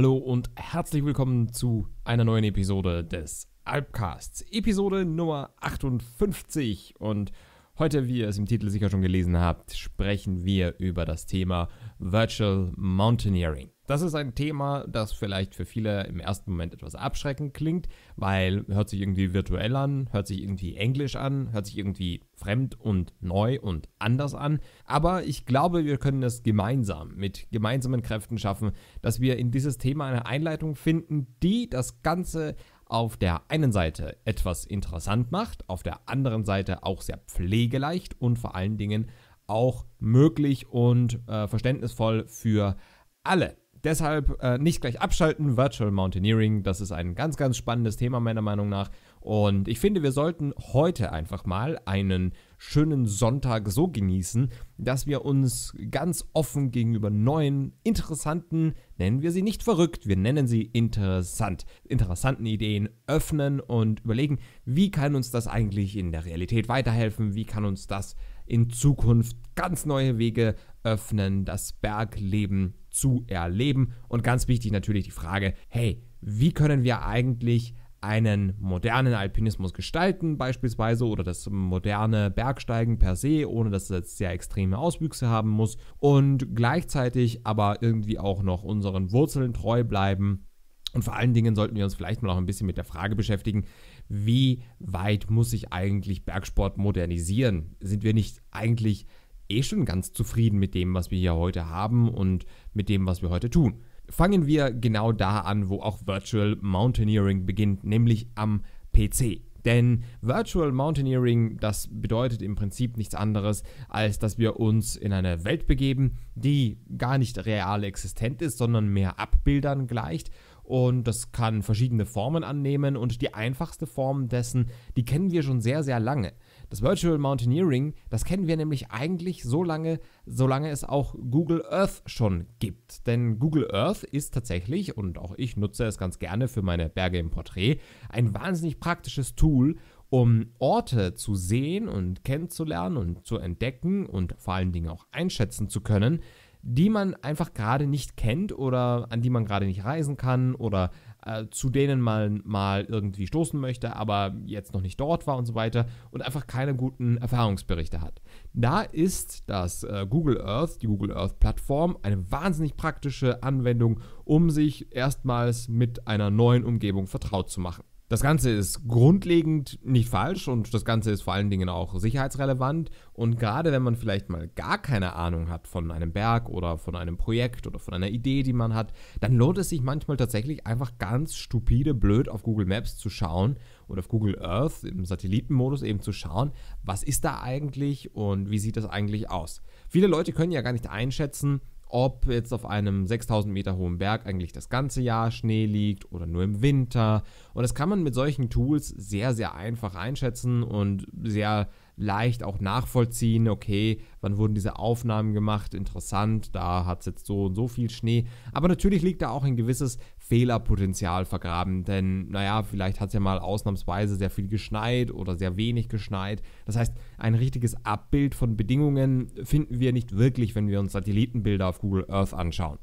Hallo und herzlich willkommen zu einer neuen Episode des Alpcasts. Episode Nummer 58 und heute, wie ihr es im Titel sicher schon gelesen habt, sprechen wir über das Thema Virtual Mountaineering. Das ist ein Thema, das vielleicht für viele im ersten Moment etwas abschreckend klingt, weil hört sich irgendwie virtuell an, hört sich irgendwie englisch an, hört sich irgendwie fremd und neu und anders an. Aber ich glaube, wir können es gemeinsam mit gemeinsamen Kräften schaffen, dass wir in dieses Thema eine Einleitung finden, die das Ganze auf der einen Seite etwas interessant macht, auf der anderen Seite auch sehr pflegeleicht und vor allen Dingen auch möglich und äh, verständnisvoll für alle. Deshalb äh, nicht gleich abschalten, Virtual Mountaineering, das ist ein ganz, ganz spannendes Thema meiner Meinung nach. Und ich finde, wir sollten heute einfach mal einen schönen Sonntag so genießen, dass wir uns ganz offen gegenüber neuen, interessanten, nennen wir sie nicht verrückt, wir nennen sie interessant, interessanten Ideen öffnen und überlegen, wie kann uns das eigentlich in der Realität weiterhelfen, wie kann uns das in Zukunft ganz neue Wege öffnen, das Bergleben zu erleben. Und ganz wichtig natürlich die Frage, hey, wie können wir eigentlich einen modernen Alpinismus gestalten, beispielsweise, oder das moderne Bergsteigen per se, ohne dass es jetzt sehr extreme Auswüchse haben muss, und gleichzeitig aber irgendwie auch noch unseren Wurzeln treu bleiben. Und vor allen Dingen sollten wir uns vielleicht mal auch ein bisschen mit der Frage beschäftigen, wie weit muss sich eigentlich Bergsport modernisieren? Sind wir nicht eigentlich eh schon ganz zufrieden mit dem, was wir hier heute haben und mit dem, was wir heute tun. Fangen wir genau da an, wo auch Virtual Mountaineering beginnt, nämlich am PC. Denn Virtual Mountaineering, das bedeutet im Prinzip nichts anderes, als dass wir uns in eine Welt begeben, die gar nicht real existent ist, sondern mehr Abbildern gleicht. Und das kann verschiedene Formen annehmen. Und die einfachste Form dessen, die kennen wir schon sehr, sehr lange. Das Virtual Mountaineering, das kennen wir nämlich eigentlich so lange, solange es auch Google Earth schon gibt. Denn Google Earth ist tatsächlich, und auch ich nutze es ganz gerne für meine Berge im Porträt, ein wahnsinnig praktisches Tool, um Orte zu sehen und kennenzulernen und zu entdecken und vor allen Dingen auch einschätzen zu können, die man einfach gerade nicht kennt oder an die man gerade nicht reisen kann oder äh, zu denen man mal irgendwie stoßen möchte, aber jetzt noch nicht dort war und so weiter und einfach keine guten Erfahrungsberichte hat. Da ist das äh, Google Earth, die Google Earth Plattform, eine wahnsinnig praktische Anwendung, um sich erstmals mit einer neuen Umgebung vertraut zu machen. Das Ganze ist grundlegend nicht falsch und das Ganze ist vor allen Dingen auch sicherheitsrelevant. Und gerade wenn man vielleicht mal gar keine Ahnung hat von einem Berg oder von einem Projekt oder von einer Idee, die man hat, dann lohnt es sich manchmal tatsächlich einfach ganz stupide blöd auf Google Maps zu schauen oder auf Google Earth im Satellitenmodus eben zu schauen, was ist da eigentlich und wie sieht das eigentlich aus. Viele Leute können ja gar nicht einschätzen, ob jetzt auf einem 6000 Meter hohen Berg eigentlich das ganze Jahr Schnee liegt oder nur im Winter. Und das kann man mit solchen Tools sehr, sehr einfach einschätzen und sehr leicht auch nachvollziehen, okay, wann wurden diese Aufnahmen gemacht, interessant, da hat es jetzt so und so viel Schnee. Aber natürlich liegt da auch ein gewisses Fehlerpotenzial vergraben, denn naja, vielleicht hat es ja mal ausnahmsweise sehr viel geschneit oder sehr wenig geschneit. Das heißt, ein richtiges Abbild von Bedingungen finden wir nicht wirklich, wenn wir uns Satellitenbilder auf Google Earth anschauen.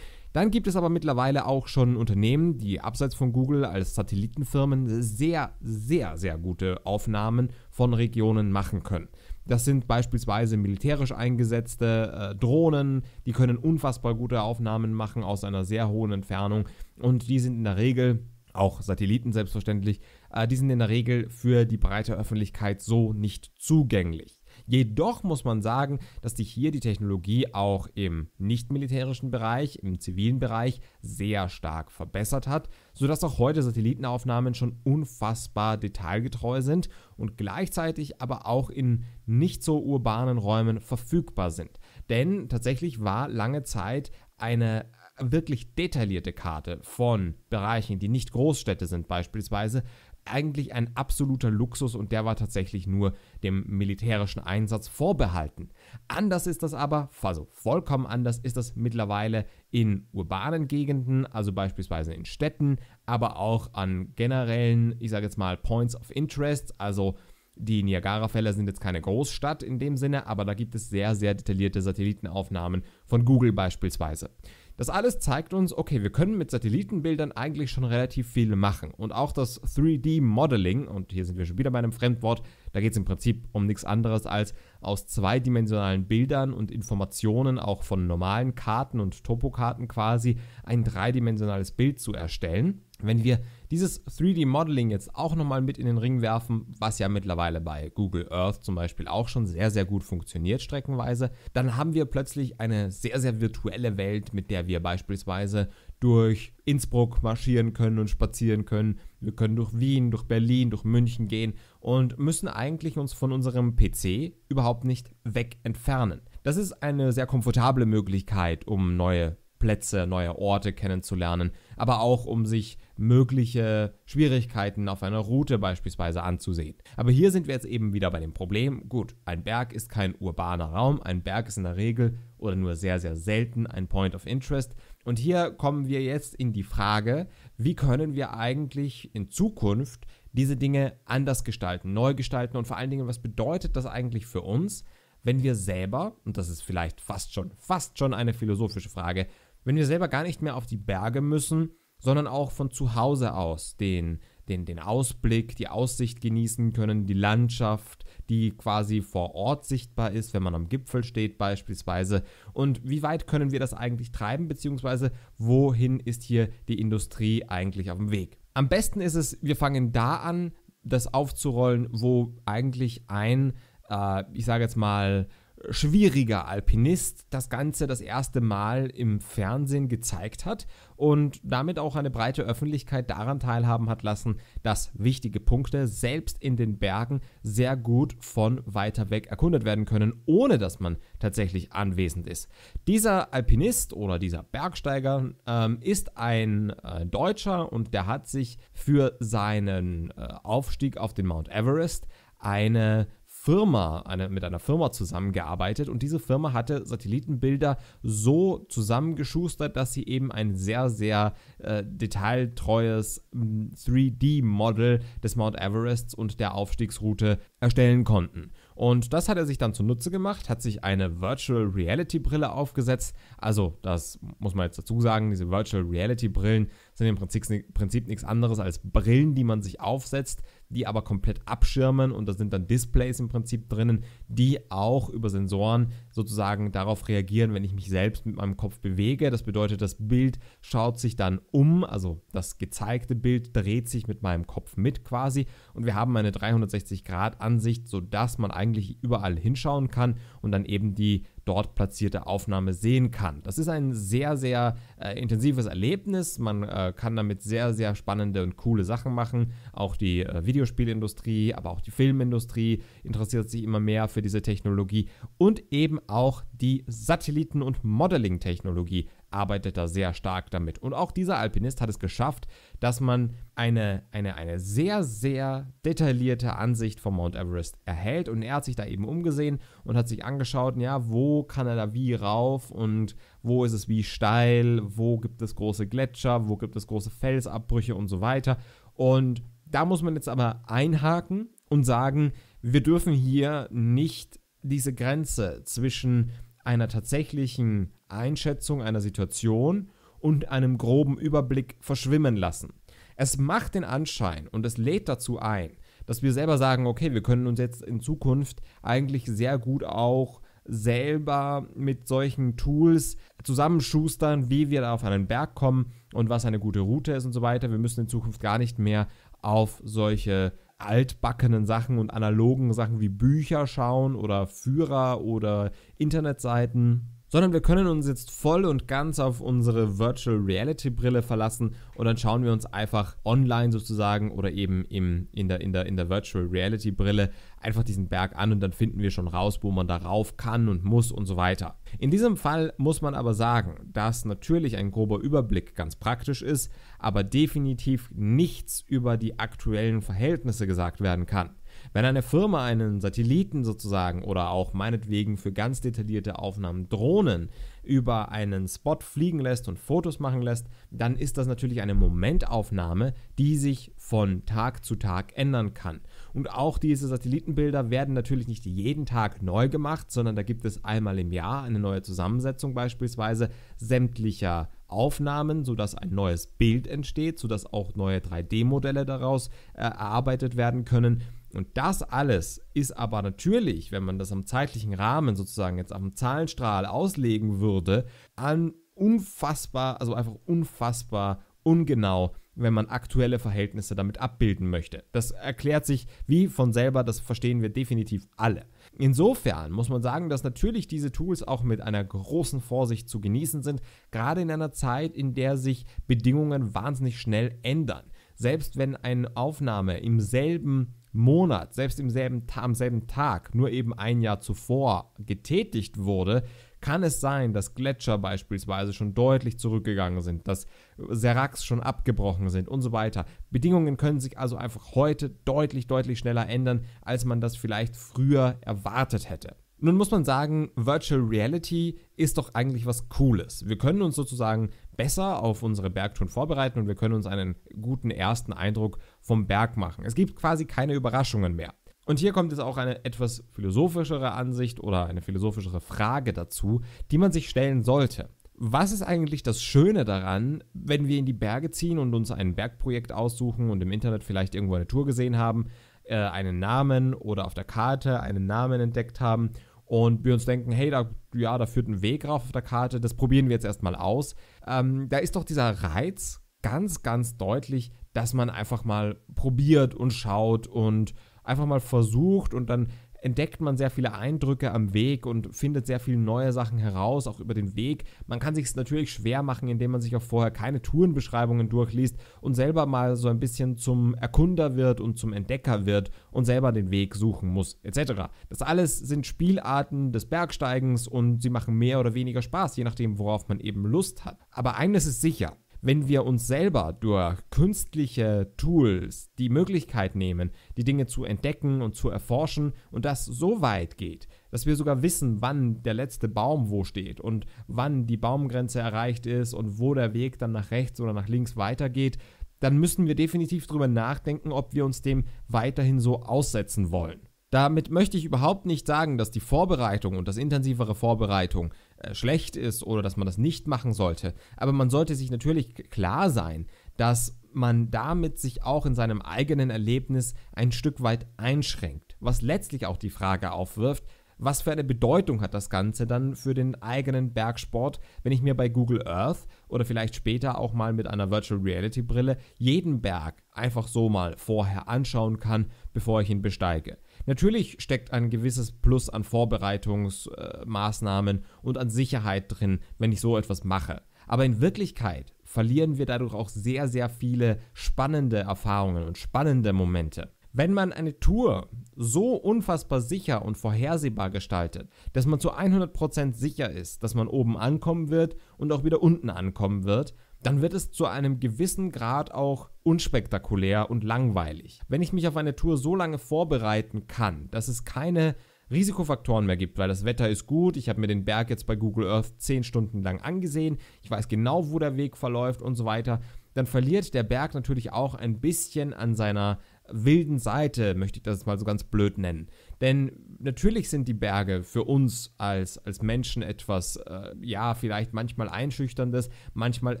Dann gibt es aber mittlerweile auch schon Unternehmen, die abseits von Google als Satellitenfirmen sehr, sehr, sehr gute Aufnahmen von Regionen machen können. Das sind beispielsweise militärisch eingesetzte äh, Drohnen, die können unfassbar gute Aufnahmen machen aus einer sehr hohen Entfernung und die sind in der Regel auch Satelliten selbstverständlich, äh, die sind in der Regel für die breite Öffentlichkeit so nicht zugänglich. Jedoch muss man sagen, dass sich hier die Technologie auch im nicht-militärischen Bereich, im zivilen Bereich sehr stark verbessert hat, sodass auch heute Satellitenaufnahmen schon unfassbar detailgetreu sind und gleichzeitig aber auch in nicht so urbanen Räumen verfügbar sind. Denn tatsächlich war lange Zeit eine wirklich detaillierte Karte von Bereichen, die nicht Großstädte sind beispielsweise, eigentlich ein absoluter Luxus und der war tatsächlich nur dem militärischen Einsatz vorbehalten. Anders ist das aber, also vollkommen anders ist das mittlerweile in urbanen Gegenden, also beispielsweise in Städten, aber auch an generellen, ich sage jetzt mal, Points of Interest, also die Niagara-Fälle sind jetzt keine Großstadt in dem Sinne, aber da gibt es sehr, sehr detaillierte Satellitenaufnahmen von Google beispielsweise. Das alles zeigt uns, okay, wir können mit Satellitenbildern eigentlich schon relativ viel machen. Und auch das 3D-Modeling, und hier sind wir schon wieder bei einem Fremdwort, da geht es im Prinzip um nichts anderes als aus zweidimensionalen Bildern und Informationen, auch von normalen Karten und Topokarten quasi, ein dreidimensionales Bild zu erstellen. Wenn wir dieses 3D-Modeling jetzt auch nochmal mit in den Ring werfen, was ja mittlerweile bei Google Earth zum Beispiel auch schon sehr, sehr gut funktioniert streckenweise, dann haben wir plötzlich eine sehr, sehr virtuelle Welt, mit der wir beispielsweise durch Innsbruck marschieren können und spazieren können. Wir können durch Wien, durch Berlin, durch München gehen und müssen eigentlich uns von unserem PC überhaupt nicht weg entfernen. Das ist eine sehr komfortable Möglichkeit, um neue Plätze, neue Orte kennenzulernen, aber auch um sich mögliche Schwierigkeiten auf einer Route beispielsweise anzusehen. Aber hier sind wir jetzt eben wieder bei dem Problem, gut, ein Berg ist kein urbaner Raum, ein Berg ist in der Regel oder nur sehr, sehr selten ein Point of Interest, und hier kommen wir jetzt in die Frage, wie können wir eigentlich in Zukunft diese Dinge anders gestalten, neu gestalten und vor allen Dingen, was bedeutet das eigentlich für uns, wenn wir selber, und das ist vielleicht fast schon, fast schon eine philosophische Frage, wenn wir selber gar nicht mehr auf die Berge müssen, sondern auch von zu Hause aus den den, den Ausblick, die Aussicht genießen können, die Landschaft, die quasi vor Ort sichtbar ist, wenn man am Gipfel steht beispielsweise. Und wie weit können wir das eigentlich treiben, beziehungsweise wohin ist hier die Industrie eigentlich auf dem Weg? Am besten ist es, wir fangen da an, das aufzurollen, wo eigentlich ein, äh, ich sage jetzt mal, schwieriger Alpinist das Ganze das erste Mal im Fernsehen gezeigt hat und damit auch eine breite Öffentlichkeit daran teilhaben hat lassen, dass wichtige Punkte selbst in den Bergen sehr gut von weiter weg erkundet werden können, ohne dass man tatsächlich anwesend ist. Dieser Alpinist oder dieser Bergsteiger ähm, ist ein äh, Deutscher und der hat sich für seinen äh, Aufstieg auf den Mount Everest eine Firma, eine, mit einer Firma zusammengearbeitet und diese Firma hatte Satellitenbilder so zusammengeschustert, dass sie eben ein sehr, sehr äh, detailtreues 3D-Model des Mount Everests und der Aufstiegsroute erstellen konnten. Und das hat er sich dann zunutze gemacht, hat sich eine Virtual Reality Brille aufgesetzt. Also, das muss man jetzt dazu sagen, diese Virtual Reality Brillen sind im Prinzip, Prinzip nichts anderes als Brillen, die man sich aufsetzt, die aber komplett abschirmen und da sind dann Displays im Prinzip drinnen, die auch über Sensoren sozusagen darauf reagieren, wenn ich mich selbst mit meinem Kopf bewege. Das bedeutet, das Bild schaut sich dann um, also das gezeigte Bild dreht sich mit meinem Kopf mit quasi und wir haben eine 360 Grad Ansicht, sodass man eigentlich überall hinschauen kann und dann eben die dort platzierte Aufnahme sehen kann. Das ist ein sehr, sehr äh, intensives Erlebnis. Man äh, kann damit sehr, sehr spannende und coole Sachen machen. Auch die äh, Videospielindustrie, aber auch die Filmindustrie interessiert sich immer mehr für diese Technologie und eben auch die Satelliten- und Modeling-Technologie arbeitet da sehr stark damit. Und auch dieser Alpinist hat es geschafft, dass man eine, eine, eine sehr, sehr detaillierte Ansicht vom Mount Everest erhält. Und er hat sich da eben umgesehen und hat sich angeschaut, ja, wo kann er da wie rauf und wo ist es wie steil, wo gibt es große Gletscher, wo gibt es große Felsabbrüche und so weiter. Und da muss man jetzt aber einhaken und sagen, wir dürfen hier nicht diese Grenze zwischen einer tatsächlichen Einschätzung einer Situation und einem groben Überblick verschwimmen lassen. Es macht den Anschein und es lädt dazu ein, dass wir selber sagen, okay, wir können uns jetzt in Zukunft eigentlich sehr gut auch selber mit solchen Tools zusammenschustern, wie wir da auf einen Berg kommen und was eine gute Route ist und so weiter. Wir müssen in Zukunft gar nicht mehr auf solche altbackenen Sachen und analogen Sachen wie Bücher schauen oder Führer oder Internetseiten sondern wir können uns jetzt voll und ganz auf unsere Virtual Reality Brille verlassen und dann schauen wir uns einfach online sozusagen oder eben im, in, der, in, der, in der Virtual Reality Brille einfach diesen Berg an und dann finden wir schon raus, wo man darauf kann und muss und so weiter. In diesem Fall muss man aber sagen, dass natürlich ein grober Überblick ganz praktisch ist, aber definitiv nichts über die aktuellen Verhältnisse gesagt werden kann. Wenn eine Firma einen Satelliten sozusagen oder auch meinetwegen für ganz detaillierte Aufnahmen Drohnen über einen Spot fliegen lässt und Fotos machen lässt, dann ist das natürlich eine Momentaufnahme, die sich von Tag zu Tag ändern kann. Und auch diese Satellitenbilder werden natürlich nicht jeden Tag neu gemacht, sondern da gibt es einmal im Jahr eine neue Zusammensetzung beispielsweise sämtlicher Aufnahmen, sodass ein neues Bild entsteht, sodass auch neue 3D-Modelle daraus äh, erarbeitet werden können. Und das alles ist aber natürlich, wenn man das am zeitlichen Rahmen sozusagen jetzt am Zahlenstrahl auslegen würde, an unfassbar, also einfach unfassbar ungenau, wenn man aktuelle Verhältnisse damit abbilden möchte. Das erklärt sich wie von selber, das verstehen wir definitiv alle. Insofern muss man sagen, dass natürlich diese Tools auch mit einer großen Vorsicht zu genießen sind, gerade in einer Zeit, in der sich Bedingungen wahnsinnig schnell ändern. Selbst wenn eine Aufnahme im selben Monat, selbst im selben, am selben Tag, nur eben ein Jahr zuvor getätigt wurde, kann es sein, dass Gletscher beispielsweise schon deutlich zurückgegangen sind, dass Seracs schon abgebrochen sind und so weiter. Bedingungen können sich also einfach heute deutlich, deutlich schneller ändern, als man das vielleicht früher erwartet hätte. Nun muss man sagen, Virtual Reality ist doch eigentlich was Cooles. Wir können uns sozusagen besser auf unsere Bergtouren vorbereiten und wir können uns einen guten ersten Eindruck vom Berg machen. Es gibt quasi keine Überraschungen mehr. Und hier kommt jetzt auch eine etwas philosophischere Ansicht oder eine philosophischere Frage dazu, die man sich stellen sollte. Was ist eigentlich das Schöne daran, wenn wir in die Berge ziehen und uns ein Bergprojekt aussuchen und im Internet vielleicht irgendwo eine Tour gesehen haben, äh, einen Namen oder auf der Karte einen Namen entdeckt haben und wir uns denken, hey, da, ja, da führt ein Weg rauf auf der Karte, das probieren wir jetzt erstmal aus. Ähm, da ist doch dieser Reiz ganz, ganz deutlich, dass man einfach mal probiert und schaut und einfach mal versucht und dann entdeckt man sehr viele Eindrücke am Weg und findet sehr viele neue Sachen heraus, auch über den Weg. Man kann sich es natürlich schwer machen, indem man sich auch vorher keine Tourenbeschreibungen durchliest und selber mal so ein bisschen zum Erkunder wird und zum Entdecker wird und selber den Weg suchen muss, etc. Das alles sind Spielarten des Bergsteigens und sie machen mehr oder weniger Spaß, je nachdem, worauf man eben Lust hat. Aber eines ist sicher, wenn wir uns selber durch künstliche Tools die Möglichkeit nehmen, die Dinge zu entdecken und zu erforschen und das so weit geht, dass wir sogar wissen, wann der letzte Baum wo steht und wann die Baumgrenze erreicht ist und wo der Weg dann nach rechts oder nach links weitergeht, dann müssen wir definitiv darüber nachdenken, ob wir uns dem weiterhin so aussetzen wollen. Damit möchte ich überhaupt nicht sagen, dass die Vorbereitung und das intensivere Vorbereitung äh, schlecht ist oder dass man das nicht machen sollte. Aber man sollte sich natürlich klar sein, dass man damit sich auch in seinem eigenen Erlebnis ein Stück weit einschränkt. Was letztlich auch die Frage aufwirft, was für eine Bedeutung hat das Ganze dann für den eigenen Bergsport, wenn ich mir bei Google Earth oder vielleicht später auch mal mit einer Virtual Reality Brille jeden Berg einfach so mal vorher anschauen kann, bevor ich ihn besteige. Natürlich steckt ein gewisses Plus an Vorbereitungsmaßnahmen äh, und an Sicherheit drin, wenn ich so etwas mache. Aber in Wirklichkeit verlieren wir dadurch auch sehr, sehr viele spannende Erfahrungen und spannende Momente. Wenn man eine Tour so unfassbar sicher und vorhersehbar gestaltet, dass man zu 100% sicher ist, dass man oben ankommen wird und auch wieder unten ankommen wird, dann wird es zu einem gewissen Grad auch unspektakulär und langweilig. Wenn ich mich auf eine Tour so lange vorbereiten kann, dass es keine Risikofaktoren mehr gibt, weil das Wetter ist gut, ich habe mir den Berg jetzt bei Google Earth 10 Stunden lang angesehen, ich weiß genau, wo der Weg verläuft und so weiter, dann verliert der Berg natürlich auch ein bisschen an seiner wilden Seite, möchte ich das mal so ganz blöd nennen. Denn natürlich sind die Berge für uns als, als Menschen etwas, äh, ja, vielleicht manchmal einschüchterndes, manchmal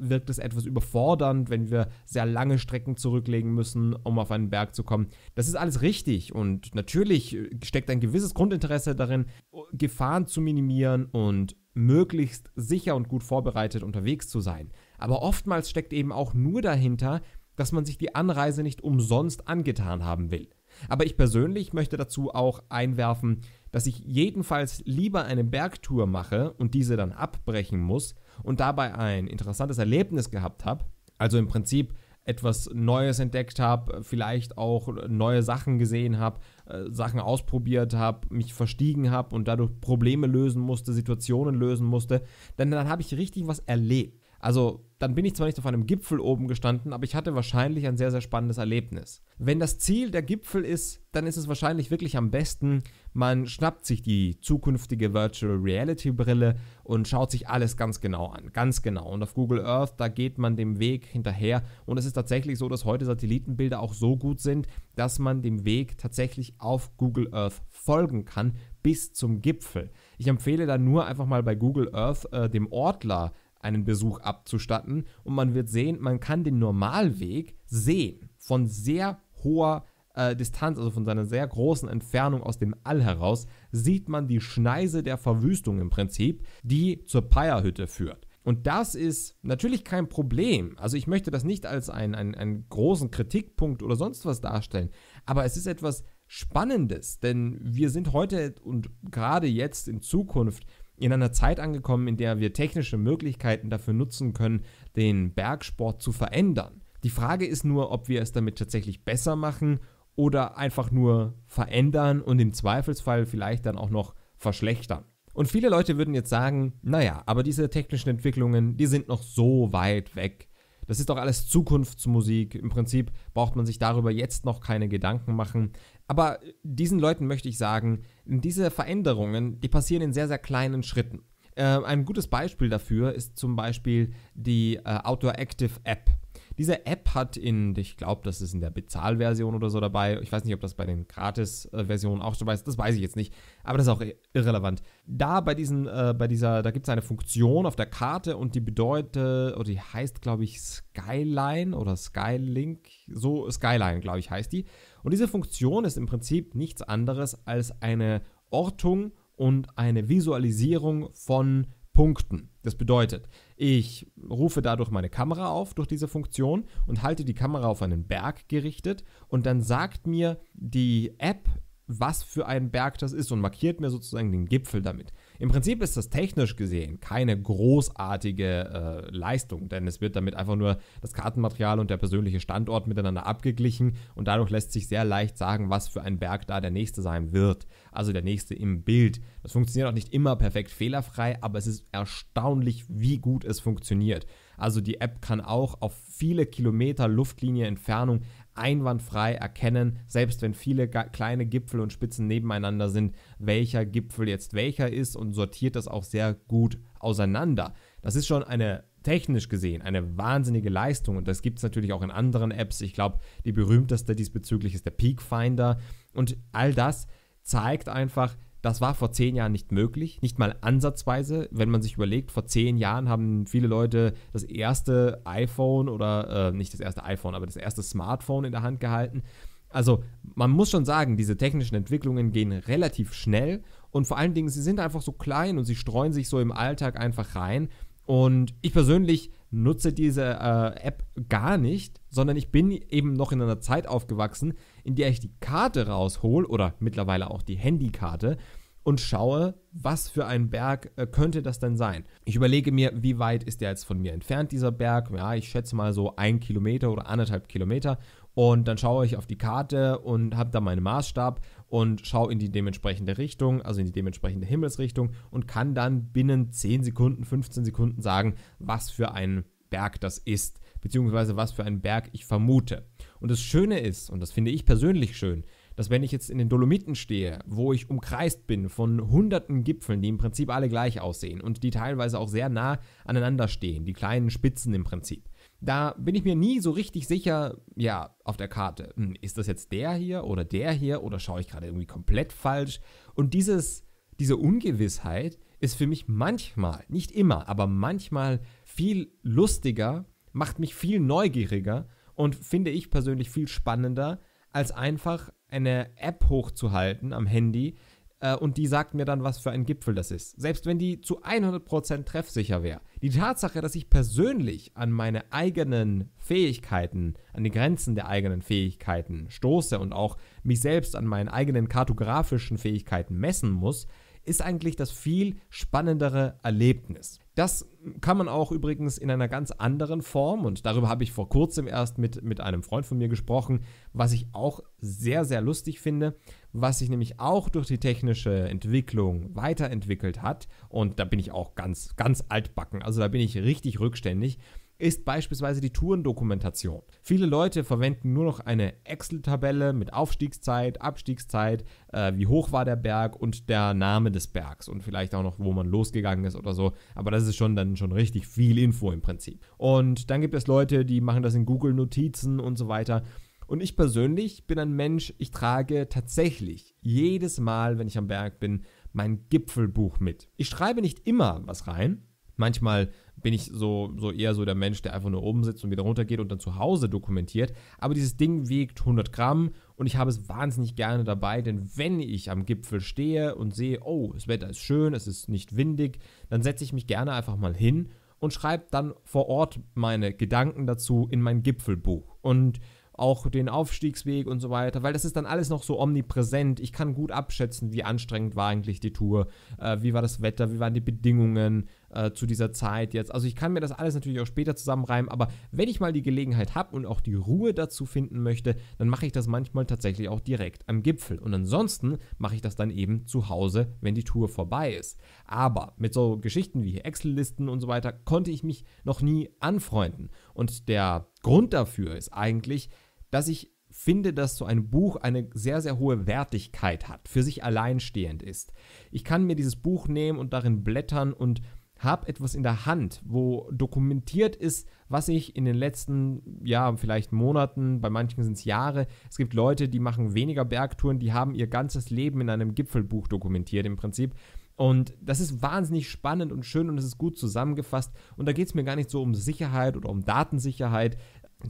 wirkt es etwas überfordernd, wenn wir sehr lange Strecken zurücklegen müssen, um auf einen Berg zu kommen. Das ist alles richtig und natürlich äh, steckt ein gewisses Grundinteresse darin, Gefahren zu minimieren und möglichst sicher und gut vorbereitet unterwegs zu sein. Aber oftmals steckt eben auch nur dahinter, dass man sich die Anreise nicht umsonst angetan haben will. Aber ich persönlich möchte dazu auch einwerfen, dass ich jedenfalls lieber eine Bergtour mache und diese dann abbrechen muss und dabei ein interessantes Erlebnis gehabt habe. Also im Prinzip etwas Neues entdeckt habe, vielleicht auch neue Sachen gesehen habe, äh, Sachen ausprobiert habe, mich verstiegen habe und dadurch Probleme lösen musste, Situationen lösen musste, denn dann habe ich richtig was erlebt. Also dann bin ich zwar nicht auf einem Gipfel oben gestanden, aber ich hatte wahrscheinlich ein sehr, sehr spannendes Erlebnis. Wenn das Ziel der Gipfel ist, dann ist es wahrscheinlich wirklich am besten, man schnappt sich die zukünftige Virtual Reality Brille und schaut sich alles ganz genau an. Ganz genau. Und auf Google Earth, da geht man dem Weg hinterher. Und es ist tatsächlich so, dass heute Satellitenbilder auch so gut sind, dass man dem Weg tatsächlich auf Google Earth folgen kann bis zum Gipfel. Ich empfehle da nur einfach mal bei Google Earth äh, dem Ortler einen Besuch abzustatten. Und man wird sehen, man kann den Normalweg sehen. Von sehr hoher äh, Distanz, also von seiner sehr großen Entfernung aus dem All heraus, sieht man die Schneise der Verwüstung im Prinzip, die zur Peierhütte führt. Und das ist natürlich kein Problem. Also ich möchte das nicht als einen, einen, einen großen Kritikpunkt oder sonst was darstellen. Aber es ist etwas Spannendes, denn wir sind heute und gerade jetzt in Zukunft in einer Zeit angekommen, in der wir technische Möglichkeiten dafür nutzen können, den Bergsport zu verändern. Die Frage ist nur, ob wir es damit tatsächlich besser machen oder einfach nur verändern und im Zweifelsfall vielleicht dann auch noch verschlechtern. Und viele Leute würden jetzt sagen, naja, aber diese technischen Entwicklungen, die sind noch so weit weg. Das ist doch alles Zukunftsmusik. Im Prinzip braucht man sich darüber jetzt noch keine Gedanken machen. Aber diesen Leuten möchte ich sagen, diese Veränderungen, die passieren in sehr, sehr kleinen Schritten. Ähm, ein gutes Beispiel dafür ist zum Beispiel die äh, Outdoor Active App. Diese App hat in, ich glaube, das ist in der Bezahlversion oder so dabei. Ich weiß nicht, ob das bei den Gratis-Versionen auch dabei ist. Das weiß ich jetzt nicht. Aber das ist auch irrelevant. Da bei diesen, äh, bei dieser, da gibt es eine Funktion auf der Karte und die bedeutet, oder die heißt, glaube ich, Skyline oder Skylink. So, Skyline, glaube ich, heißt die. Und diese Funktion ist im Prinzip nichts anderes als eine Ortung und eine Visualisierung von Punkten. Das bedeutet, ich rufe dadurch meine Kamera auf durch diese Funktion und halte die Kamera auf einen Berg gerichtet und dann sagt mir die App, was für ein Berg das ist und markiert mir sozusagen den Gipfel damit. Im Prinzip ist das technisch gesehen keine großartige äh, Leistung, denn es wird damit einfach nur das Kartenmaterial und der persönliche Standort miteinander abgeglichen und dadurch lässt sich sehr leicht sagen, was für ein Berg da der nächste sein wird, also der nächste im Bild. Das funktioniert auch nicht immer perfekt fehlerfrei, aber es ist erstaunlich, wie gut es funktioniert. Also die App kann auch auf viele Kilometer Luftlinie Entfernung einwandfrei erkennen, selbst wenn viele kleine Gipfel und Spitzen nebeneinander sind, welcher Gipfel jetzt welcher ist und sortiert das auch sehr gut auseinander. Das ist schon eine technisch gesehen eine wahnsinnige Leistung und das gibt es natürlich auch in anderen Apps. Ich glaube, die berühmteste diesbezüglich ist der Peak Finder und all das zeigt einfach, das war vor zehn Jahren nicht möglich, nicht mal ansatzweise. Wenn man sich überlegt, vor zehn Jahren haben viele Leute das erste iPhone oder äh, nicht das erste iPhone, aber das erste Smartphone in der Hand gehalten. Also man muss schon sagen, diese technischen Entwicklungen gehen relativ schnell und vor allen Dingen, sie sind einfach so klein und sie streuen sich so im Alltag einfach rein. Und ich persönlich nutze diese äh, App gar nicht, sondern ich bin eben noch in einer Zeit aufgewachsen, in der ich die Karte raushol oder mittlerweile auch die Handykarte und schaue, was für ein Berg äh, könnte das denn sein. Ich überlege mir, wie weit ist der jetzt von mir entfernt, dieser Berg. Ja, ich schätze mal so ein Kilometer oder anderthalb Kilometer. Und dann schaue ich auf die Karte und habe da meinen Maßstab und schaue in die dementsprechende Richtung, also in die dementsprechende Himmelsrichtung und kann dann binnen 10 Sekunden, 15 Sekunden sagen, was für ein Berg das ist, beziehungsweise was für ein Berg ich vermute. Und das Schöne ist, und das finde ich persönlich schön, dass wenn ich jetzt in den Dolomiten stehe, wo ich umkreist bin von hunderten Gipfeln, die im Prinzip alle gleich aussehen und die teilweise auch sehr nah aneinander stehen, die kleinen Spitzen im Prinzip, da bin ich mir nie so richtig sicher, ja, auf der Karte, hm, ist das jetzt der hier oder der hier oder schaue ich gerade irgendwie komplett falsch? Und dieses, diese Ungewissheit ist für mich manchmal, nicht immer, aber manchmal viel lustiger, macht mich viel neugieriger und finde ich persönlich viel spannender, als einfach eine App hochzuhalten am Handy, äh, und die sagt mir dann, was für ein Gipfel das ist. Selbst wenn die zu 100% treffsicher wäre. Die Tatsache, dass ich persönlich an meine eigenen Fähigkeiten, an die Grenzen der eigenen Fähigkeiten stoße und auch mich selbst an meinen eigenen kartografischen Fähigkeiten messen muss, ist eigentlich das viel spannendere Erlebnis. Das kann man auch übrigens in einer ganz anderen Form, und darüber habe ich vor kurzem erst mit, mit einem Freund von mir gesprochen, was ich auch sehr, sehr lustig finde, was sich nämlich auch durch die technische Entwicklung weiterentwickelt hat. Und da bin ich auch ganz, ganz altbacken, also da bin ich richtig rückständig ist beispielsweise die Tourendokumentation. Viele Leute verwenden nur noch eine Excel-Tabelle mit Aufstiegszeit, Abstiegszeit, äh, wie hoch war der Berg und der Name des Bergs und vielleicht auch noch, wo man losgegangen ist oder so. Aber das ist schon dann schon richtig viel Info im Prinzip. Und dann gibt es Leute, die machen das in Google Notizen und so weiter. Und ich persönlich bin ein Mensch, ich trage tatsächlich jedes Mal, wenn ich am Berg bin, mein Gipfelbuch mit. Ich schreibe nicht immer was rein, Manchmal bin ich so, so eher so der Mensch, der einfach nur oben sitzt und wieder runter geht und dann zu Hause dokumentiert. Aber dieses Ding wiegt 100 Gramm und ich habe es wahnsinnig gerne dabei, denn wenn ich am Gipfel stehe und sehe, oh, das Wetter ist schön, es ist nicht windig, dann setze ich mich gerne einfach mal hin und schreibe dann vor Ort meine Gedanken dazu in mein Gipfelbuch. Und auch den Aufstiegsweg und so weiter, weil das ist dann alles noch so omnipräsent. Ich kann gut abschätzen, wie anstrengend war eigentlich die Tour, äh, wie war das Wetter, wie waren die Bedingungen äh, zu dieser Zeit jetzt. Also ich kann mir das alles natürlich auch später zusammenreimen, aber wenn ich mal die Gelegenheit habe und auch die Ruhe dazu finden möchte, dann mache ich das manchmal tatsächlich auch direkt am Gipfel. Und ansonsten mache ich das dann eben zu Hause, wenn die Tour vorbei ist. Aber mit so Geschichten wie Excel-Listen und so weiter konnte ich mich noch nie anfreunden. Und der Grund dafür ist eigentlich, dass ich finde, dass so ein Buch eine sehr, sehr hohe Wertigkeit hat, für sich alleinstehend ist. Ich kann mir dieses Buch nehmen und darin blättern und habe etwas in der Hand, wo dokumentiert ist, was ich in den letzten, ja, vielleicht Monaten, bei manchen sind es Jahre. Es gibt Leute, die machen weniger Bergtouren, die haben ihr ganzes Leben in einem Gipfelbuch dokumentiert im Prinzip. Und das ist wahnsinnig spannend und schön und es ist gut zusammengefasst. Und da geht es mir gar nicht so um Sicherheit oder um Datensicherheit,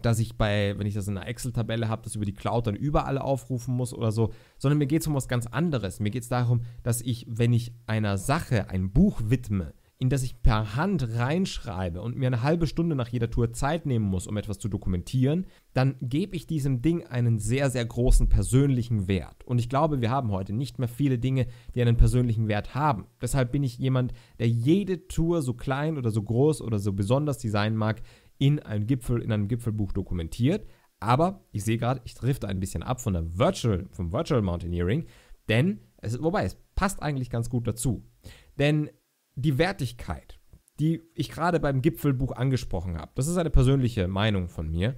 dass ich bei, wenn ich das in einer Excel-Tabelle habe, das über die Cloud dann überall aufrufen muss oder so, sondern mir geht es um was ganz anderes. Mir geht es darum, dass ich, wenn ich einer Sache ein Buch widme, in das ich per Hand reinschreibe und mir eine halbe Stunde nach jeder Tour Zeit nehmen muss, um etwas zu dokumentieren, dann gebe ich diesem Ding einen sehr, sehr großen persönlichen Wert. Und ich glaube, wir haben heute nicht mehr viele Dinge, die einen persönlichen Wert haben. Deshalb bin ich jemand, der jede Tour, so klein oder so groß oder so besonders die sein mag, in einem Gipfel, in einem Gipfelbuch dokumentiert. Aber ich sehe gerade, ich drifte ein bisschen ab von der Virtual, vom Virtual Mountaineering, denn, es, wobei, es passt eigentlich ganz gut dazu. Denn die Wertigkeit, die ich gerade beim Gipfelbuch angesprochen habe, das ist eine persönliche Meinung von mir,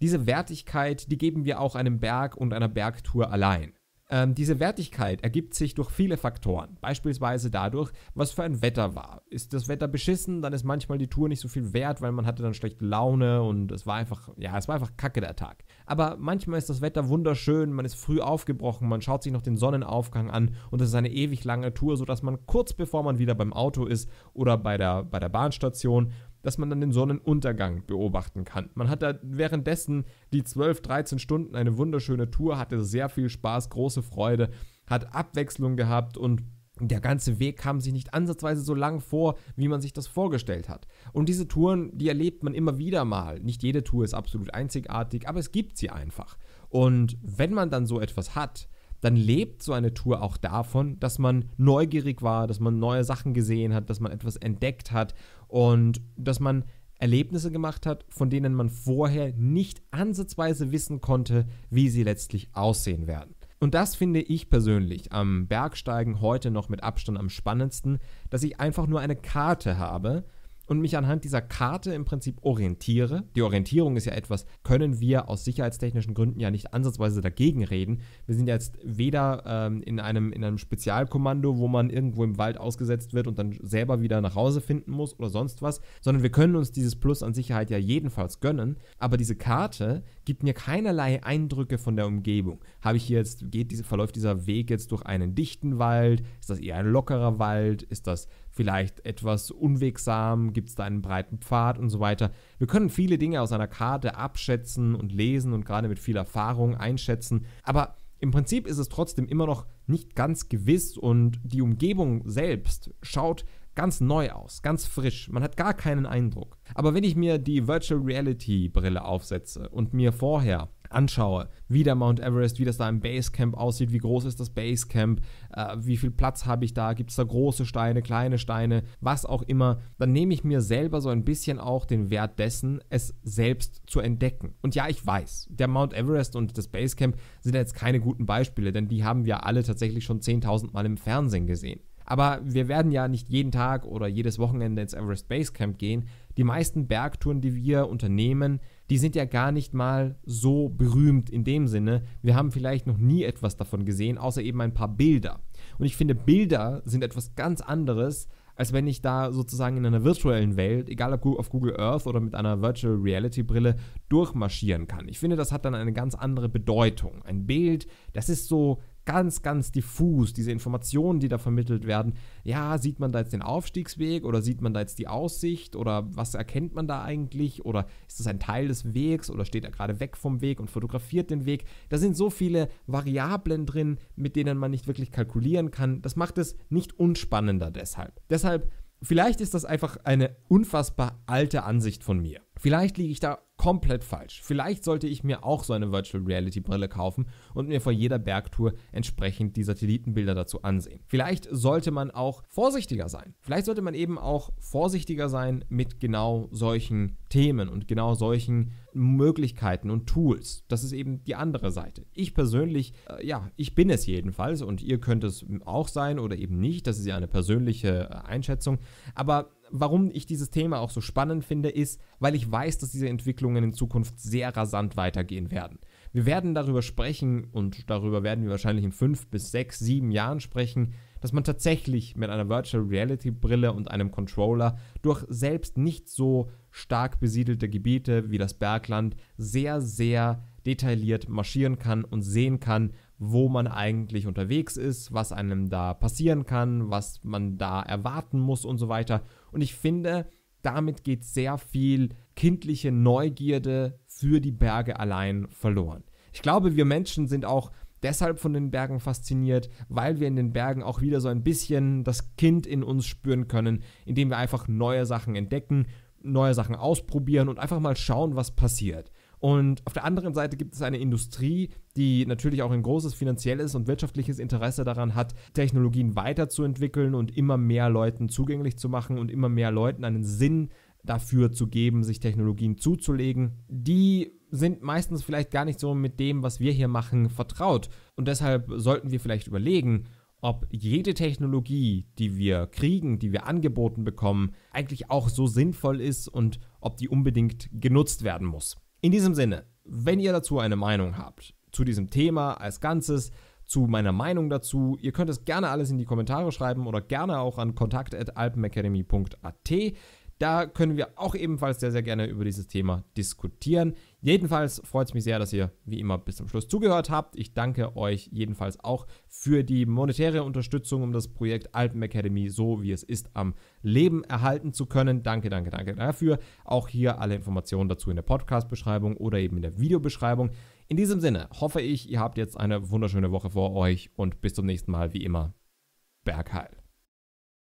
diese Wertigkeit, die geben wir auch einem Berg und einer Bergtour allein. Ähm, diese Wertigkeit ergibt sich durch viele Faktoren. Beispielsweise dadurch, was für ein Wetter war. Ist das Wetter beschissen, dann ist manchmal die Tour nicht so viel wert, weil man hatte dann schlechte Laune und es war einfach, ja, es war einfach kacke der Tag. Aber manchmal ist das Wetter wunderschön, man ist früh aufgebrochen, man schaut sich noch den Sonnenaufgang an und es ist eine ewig lange Tour, sodass man kurz bevor man wieder beim Auto ist oder bei der, bei der Bahnstation dass man dann den Sonnenuntergang beobachten kann. Man hat da währenddessen die 12, 13 Stunden eine wunderschöne Tour, hatte sehr viel Spaß, große Freude, hat Abwechslung gehabt und der ganze Weg kam sich nicht ansatzweise so lang vor, wie man sich das vorgestellt hat. Und diese Touren, die erlebt man immer wieder mal. Nicht jede Tour ist absolut einzigartig, aber es gibt sie einfach. Und wenn man dann so etwas hat, dann lebt so eine Tour auch davon, dass man neugierig war, dass man neue Sachen gesehen hat, dass man etwas entdeckt hat und dass man Erlebnisse gemacht hat, von denen man vorher nicht ansatzweise wissen konnte, wie sie letztlich aussehen werden. Und das finde ich persönlich am Bergsteigen heute noch mit Abstand am spannendsten, dass ich einfach nur eine Karte habe und mich anhand dieser Karte im Prinzip orientiere. Die Orientierung ist ja etwas, können wir aus sicherheitstechnischen Gründen ja nicht ansatzweise dagegen reden. Wir sind ja jetzt weder ähm, in, einem, in einem Spezialkommando, wo man irgendwo im Wald ausgesetzt wird und dann selber wieder nach Hause finden muss oder sonst was, sondern wir können uns dieses Plus an Sicherheit ja jedenfalls gönnen. Aber diese Karte gibt mir keinerlei Eindrücke von der Umgebung. Habe ich jetzt, geht diese, verläuft dieser Weg jetzt durch einen dichten Wald? Ist das eher ein lockerer Wald? Ist das vielleicht etwas unwegsam, gibt es da einen breiten Pfad und so weiter. Wir können viele Dinge aus einer Karte abschätzen und lesen und gerade mit viel Erfahrung einschätzen, aber im Prinzip ist es trotzdem immer noch nicht ganz gewiss und die Umgebung selbst schaut ganz neu aus, ganz frisch, man hat gar keinen Eindruck. Aber wenn ich mir die Virtual Reality Brille aufsetze und mir vorher anschaue, wie der Mount Everest, wie das da im Basecamp aussieht, wie groß ist das Basecamp, äh, wie viel Platz habe ich da, gibt es da große Steine, kleine Steine, was auch immer, dann nehme ich mir selber so ein bisschen auch den Wert dessen, es selbst zu entdecken. Und ja, ich weiß, der Mount Everest und das Basecamp sind jetzt keine guten Beispiele, denn die haben wir alle tatsächlich schon 10.000 Mal im Fernsehen gesehen. Aber wir werden ja nicht jeden Tag oder jedes Wochenende ins Everest Basecamp gehen. Die meisten Bergtouren, die wir unternehmen, die sind ja gar nicht mal so berühmt in dem Sinne. Wir haben vielleicht noch nie etwas davon gesehen, außer eben ein paar Bilder. Und ich finde, Bilder sind etwas ganz anderes, als wenn ich da sozusagen in einer virtuellen Welt, egal ob auf Google Earth oder mit einer Virtual Reality Brille, durchmarschieren kann. Ich finde, das hat dann eine ganz andere Bedeutung. Ein Bild, das ist so ganz, ganz diffus, diese Informationen, die da vermittelt werden. Ja, sieht man da jetzt den Aufstiegsweg oder sieht man da jetzt die Aussicht oder was erkennt man da eigentlich oder ist das ein Teil des Wegs oder steht er gerade weg vom Weg und fotografiert den Weg? Da sind so viele Variablen drin, mit denen man nicht wirklich kalkulieren kann. Das macht es nicht unspannender deshalb. Deshalb Vielleicht ist das einfach eine unfassbar alte Ansicht von mir. Vielleicht liege ich da komplett falsch. Vielleicht sollte ich mir auch so eine Virtual Reality Brille kaufen und mir vor jeder Bergtour entsprechend die Satellitenbilder dazu ansehen. Vielleicht sollte man auch vorsichtiger sein. Vielleicht sollte man eben auch vorsichtiger sein mit genau solchen Themen und genau solchen Möglichkeiten und Tools. Das ist eben die andere Seite. Ich persönlich, äh, ja, ich bin es jedenfalls und ihr könnt es auch sein oder eben nicht. Das ist ja eine persönliche äh, Einschätzung. Aber warum ich dieses Thema auch so spannend finde, ist, weil ich weiß, dass diese Entwicklung Entwicklungen in Zukunft sehr rasant weitergehen werden. Wir werden darüber sprechen und darüber werden wir wahrscheinlich in fünf bis sechs, sieben Jahren sprechen, dass man tatsächlich mit einer Virtual Reality Brille und einem Controller durch selbst nicht so stark besiedelte Gebiete wie das Bergland sehr, sehr detailliert marschieren kann und sehen kann, wo man eigentlich unterwegs ist, was einem da passieren kann, was man da erwarten muss und so weiter. Und ich finde, damit geht sehr viel kindliche Neugierde für die Berge allein verloren. Ich glaube, wir Menschen sind auch deshalb von den Bergen fasziniert, weil wir in den Bergen auch wieder so ein bisschen das Kind in uns spüren können, indem wir einfach neue Sachen entdecken, neue Sachen ausprobieren und einfach mal schauen, was passiert. Und auf der anderen Seite gibt es eine Industrie, die natürlich auch ein großes finanzielles und wirtschaftliches Interesse daran hat, Technologien weiterzuentwickeln und immer mehr Leuten zugänglich zu machen und immer mehr Leuten einen Sinn dafür zu geben, sich Technologien zuzulegen. Die sind meistens vielleicht gar nicht so mit dem, was wir hier machen, vertraut. Und deshalb sollten wir vielleicht überlegen, ob jede Technologie, die wir kriegen, die wir angeboten bekommen, eigentlich auch so sinnvoll ist und ob die unbedingt genutzt werden muss. In diesem Sinne, wenn ihr dazu eine Meinung habt, zu diesem Thema als Ganzes, zu meiner Meinung dazu. Ihr könnt es gerne alles in die Kommentare schreiben oder gerne auch an kontakt.alpenacademy.at. Da können wir auch ebenfalls sehr, sehr gerne über dieses Thema diskutieren. Jedenfalls freut es mich sehr, dass ihr wie immer bis zum Schluss zugehört habt. Ich danke euch jedenfalls auch für die monetäre Unterstützung, um das Projekt Alpen Academy so wie es ist am Leben erhalten zu können. Danke, danke, danke dafür. Auch hier alle Informationen dazu in der Podcast-Beschreibung oder eben in der Videobeschreibung. In diesem Sinne hoffe ich, ihr habt jetzt eine wunderschöne Woche vor euch und bis zum nächsten Mal wie immer. Bergheil.